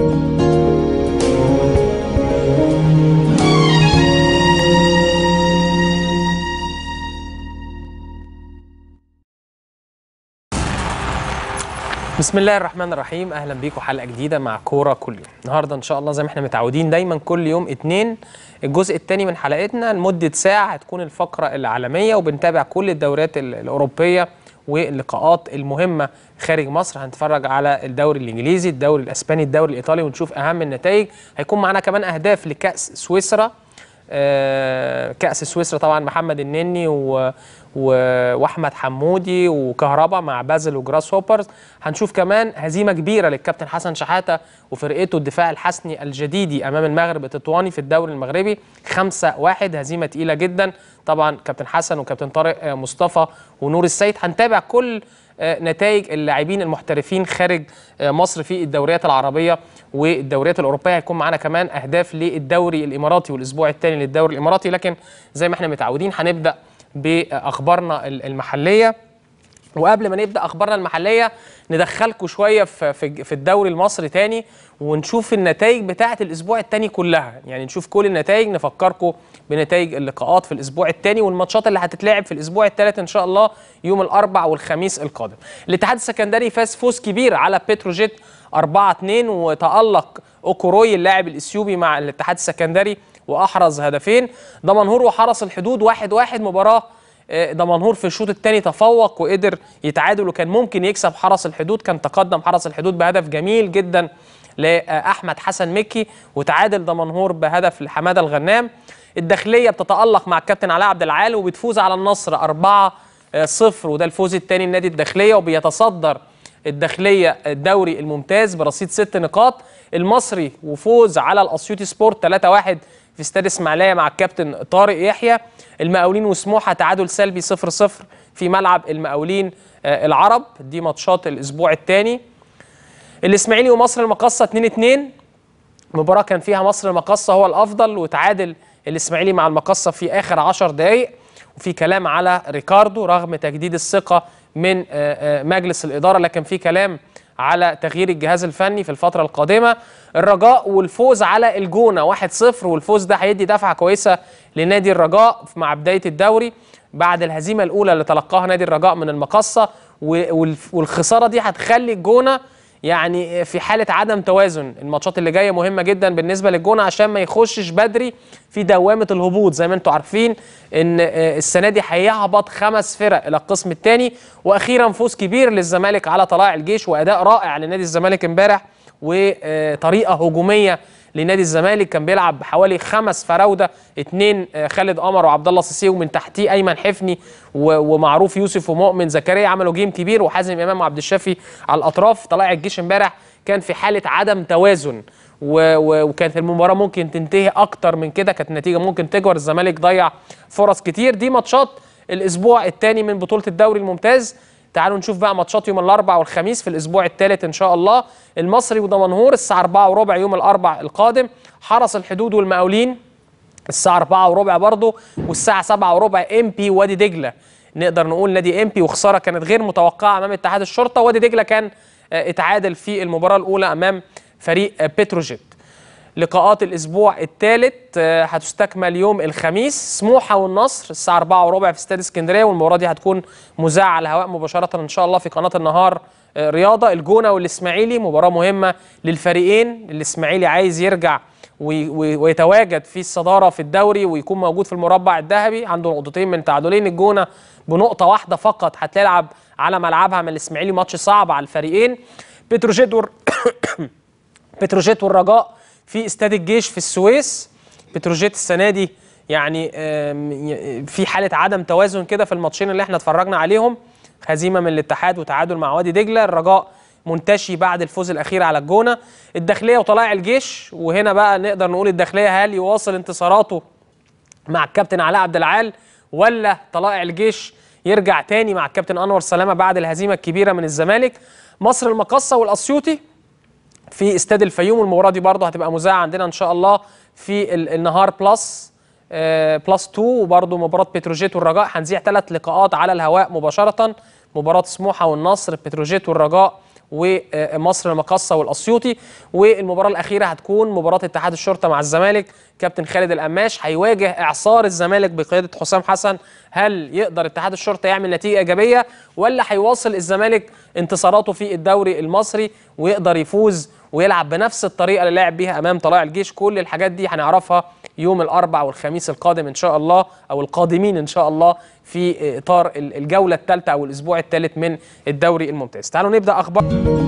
بسم الله الرحمن الرحيم اهلا بيكم حلقه جديده مع كوره كل يوم النهارده ان شاء الله زي ما احنا متعودين دايما كل يوم اتنين الجزء الثاني من حلقتنا لمده ساعه هتكون الفقره العالميه وبنتابع كل الدوريات الاوروبيه واللقاءات المهمه خارج مصر هنتفرج على الدوري الانجليزي الدوري الاسباني الدوري الايطالي ونشوف اهم النتائج هيكون معانا كمان اهداف لكاس سويسرا آه، كأس سويسرا طبعا محمد النني و... واحمد حمودي وكهربا مع بازل وجراس هوبرز هنشوف كمان هزيمه كبيره للكابتن حسن شحاته وفرقته الدفاع الحسني الجديدي امام المغرب التطواني في الدوري المغربي 5-1 هزيمه تقيله جدا طبعا كابتن حسن وكابتن طارق آه، مصطفى ونور السيد هنتابع كل آه، نتائج اللاعبين المحترفين خارج آه، مصر في الدوريات العربيه والدوريات الاوروبيه هيكون معانا كمان اهداف للدوري الاماراتي والاسبوع الثاني للدوري الاماراتي لكن زي ما احنا متعودين هنبدا باخبارنا المحليه وقبل ما نبدا اخبارنا المحليه ندخلكم شويه في في الدوري المصري تاني ونشوف النتائج بتاعه الاسبوع التاني كلها يعني نشوف كل النتائج نفكركم بنتائج اللقاءات في الاسبوع التاني والماتشات اللي هتتلعب في الاسبوع الثالث ان شاء الله يوم الاربع والخميس القادم الاتحاد السكندري فاز فوز كبير على بتروجيت 4-2 وتالق اوكوروي اللاعب الاثيوبي مع الاتحاد السكندري واحرز هدفين دمنهور وحرس الحدود 1-1 مباراه آه، دمنهور في الشوط الثاني تفوق وقدر يتعادل وكان ممكن يكسب حرس الحدود كان تقدم حرس الحدود بهدف جميل جدا لاحمد حسن مكي وتعادل دمنهور بهدف لحماده الغنام الداخليه بتتالق مع الكابتن علاء عبد العال وبتفوز على النصر 4 0 آه، وده الفوز الثاني لنادي الداخليه وبيتصدر الداخليه الدوري الممتاز برصيد ست نقاط المصري وفوز على الاسيوطي سبورت 3 1 في استاد اسماعيليه مع الكابتن طارق يحيى المقاولين وسموحه تعادل سلبي 0 0 في ملعب المقاولين آه، العرب دي ماتشات الاسبوع الثاني الاسماعيلي ومصر المقصه 2 2 مباراه كان فيها مصر المقصه هو الافضل وتعادل الاسماعيلي مع المقصه في اخر 10 دقائق وفي كلام على ريكاردو رغم تجديد الثقه من آه، آه، مجلس الاداره لكن في كلام على تغيير الجهاز الفني في الفترة القادمة الرجاء والفوز على الجونة 1-0 والفوز ده هيدي دفعة كويسة لنادي الرجاء مع بداية الدوري بعد الهزيمة الأولى اللي تلقاها نادي الرجاء من المقصة والخسارة دي هتخلي الجونة يعني في حاله عدم توازن الماتشات اللي جايه مهمه جدا بالنسبه للجونه عشان ما يخشش بدري في دوامه الهبوط زي ما انتم عارفين ان آه، السنه دي هيهبط خمس فرق الى القسم الثاني واخيرا فوز كبير للزمالك على طلائع الجيش واداء رائع لنادي الزمالك امبارح وطريقه هجوميه لنادي الزمالك كان بيلعب حوالي خمس فراوده اثنين آه، خالد قمر وعبد الله السيسي ومن تحتيه ايمن حفني ومعروف يوسف ومؤمن زكريا عملوا جيم كبير وحازم امام وعبد الشافي على الاطراف طلائع الجيش امبارح كان في حاله عدم توازن وكانت المباراه ممكن تنتهي اكتر من كده كانت النتيجه ممكن تكبر الزمالك ضيع فرص كتير دي ماتشات الاسبوع الثاني من بطوله الدوري الممتاز تعالوا نشوف بقى ماتشات يوم الاربعاء والخميس في الاسبوع الثالث ان شاء الله المصري ودمنهور الساعه 4 وربع يوم الاربعاء القادم حرس الحدود والمقاولين الساعه 4 وربع برضه والساعه 7 وربع ام بي وادي دجله نقدر نقول نادي ام بي وخساره كانت غير متوقعه امام اتحاد الشرطه وادي دجله كان آه، اتعادل في المباراه الاولى امام فريق آه، بتروجيت لقاءات الاسبوع الثالث آه، هتستكمل يوم الخميس سموحه والنصر الساعه 4 وربع في استاد اسكندريه والمباراه دي هتكون مذاعه على الهواء مباشره ان شاء الله في قناه النهار آه، رياضه الجونه والاسماعيلي مباراه مهمه للفريقين الاسماعيلي عايز يرجع ويتواجد في الصداره في الدوري ويكون موجود في المربع الذهبي عنده نقطتين من تعادلين الجونه بنقطه واحده فقط هتلعب على ملعبها من الاسماعيلي ماتش صعب على الفريقين بتروجيت بتروجيت والرجاء في استاد الجيش في السويس بتروجيت السنه دي يعني في حاله عدم توازن كده في الماتشين اللي احنا اتفرجنا عليهم هزيمه من الاتحاد وتعادل مع وادي دجله الرجاء منتشي بعد الفوز الاخير على الجونه الداخليه وطلائع الجيش وهنا بقى نقدر نقول الداخليه هل يواصل انتصاراته مع الكابتن علاء عبد العال ولا طلائع الجيش يرجع تاني مع الكابتن انور سلامه بعد الهزيمه الكبيره من الزمالك مصر المقصه والاسيوطي في استاد الفيوم والمباراه دي برضه هتبقى مذاعه عندنا ان شاء الله في النهار بلس بلس 2 وبرضه مباراه بتروجيت والرجاء هنذيع ثلاث لقاءات على الهواء مباشره مباراه سموحه والنصر بتروجيت والرجاء ومصر المقصه والاسيوطي والمباراه الاخيره هتكون مباراه اتحاد الشرطه مع الزمالك كابتن خالد القماش هيواجه اعصار الزمالك بقياده حسام حسن هل يقدر اتحاد الشرطه يعمل نتيجه ايجابيه ولا هيواصل الزمالك انتصاراته في الدوري المصري ويقدر يفوز ويلعب بنفس الطريقه اللي لعب بيها امام طلائع الجيش كل الحاجات دي هنعرفها يوم الاربع والخميس القادم ان شاء الله او القادمين ان شاء الله في اطار الجوله الثالثه او الاسبوع الثالث من الدوري الممتاز تعالوا نبدا اخبار